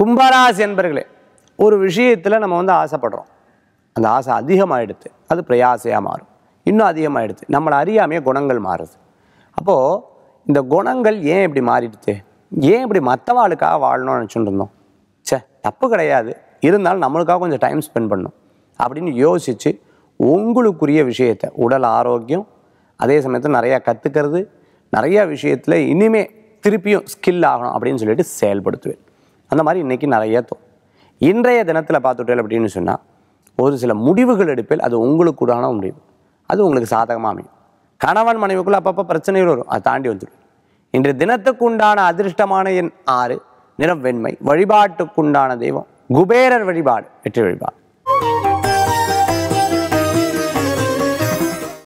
கும்பராசி என்பர்களே ஒரு விஷயத்தில் நம்ம வந்து ஆசைப்படுறோம் அந்த ஆசை அதிகமாகிடுது அது பிரயாசையாக மாறும் இன்னும் அதிகமாகிடுது நம்மளை அறியாமையே குணங்கள் மாறுது அப்போது இந்த குணங்கள் ஏன் இப்படி மாறிடுச்சு ஏன் இப்படி மற்றவாளுக்காக வாழணும்னு நினச்சிட்டு இருந்தோம் சே தப்பு கிடையாது இருந்தாலும் நம்மளுக்காக கொஞ்சம் டைம் ஸ்பெண்ட் பண்ணும் அப்படின்னு யோசித்து உங்களுக்குரிய விஷயத்தை உடல் ஆரோக்கியம் அதே சமயத்தில் நிறையா கற்றுக்கிறது நிறையா விஷயத்தில் இனிமே திருப்பியும் ஸ்கில் ஆகணும் அப்படின்னு சொல்லிட்டு செயல்படுத்துவேன் அந்த மாதிரி இன்றைக்கி நிறைய ஏற்றும் இன்றைய தினத்தில் பார்த்துட்டேன் அப்படின்னு சொன்னால் ஒரு சில முடிவுகள் எடுப்பில் அது உங்களுக்கு உடான முடிவு அது உங்களுக்கு சாதகமாக அமையும் கணவன் மனைவிக்குள்ளே அப்பப்போ பிரச்சனைகள் வரும் அதை தாண்டி வந்துடும் இன்று தினத்துக்கு உண்டான அதிர்ஷ்டமான எண் ஆறு நிறம் வெண்மை வழிபாட்டுக்குண்டான தெய்வம் குபேரர் வழிபாடு வெற்றி வழிபாடு